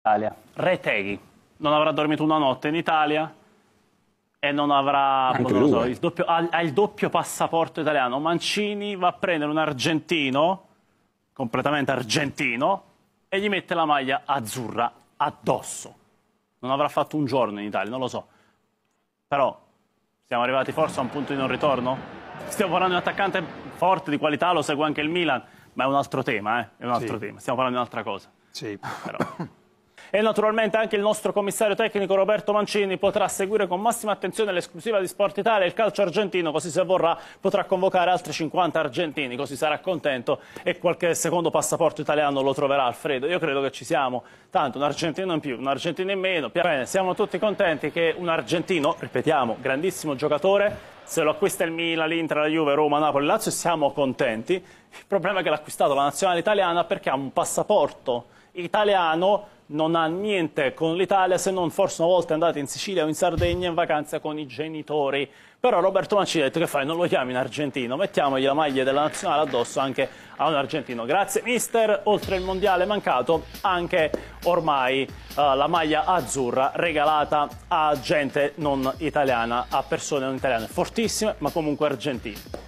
Italia. Reteghi non avrà dormito una notte in Italia e non avrà Anche non so, il doppio, ha, ha, il doppio passaporto italiano. Mancini va a prendere un argentino, completamente argentino, e gli mette la maglia azzurra addosso. Non avrà fatto un giorno in Italia, non lo so. Però siamo arrivati forse a un punto di non ritorno? Stiamo parlando di un attaccante forte, di qualità, lo segue anche il Milan, ma è un altro tema, eh? è un altro sì. tema. Stiamo parlando di un'altra cosa. Sì. Però... E naturalmente anche il nostro commissario tecnico Roberto Mancini potrà seguire con massima attenzione l'esclusiva di Sport Italia e il calcio argentino, così se vorrà potrà convocare altri 50 argentini, così sarà contento e qualche secondo passaporto italiano lo troverà Alfredo. Io credo che ci siamo, tanto un argentino in più, un argentino in meno. Bene, siamo tutti contenti che un argentino, ripetiamo, grandissimo giocatore, se lo acquista il Milan, l'Inter, la Juve, Roma, Napoli, Lazio siamo contenti. Il problema è che l'ha acquistato la nazionale italiana perché ha un passaporto italiano non ha niente con l'Italia se non forse una volta andate in Sicilia o in Sardegna in vacanza con i genitori. Però Roberto Mancini ha detto che fai, non lo chiami in argentino, mettiamogli la maglia della nazionale addosso anche a un argentino. Grazie mister, oltre il mondiale mancato, anche ormai uh, la maglia azzurra regalata a gente non italiana, a persone non italiane, fortissime ma comunque argentine.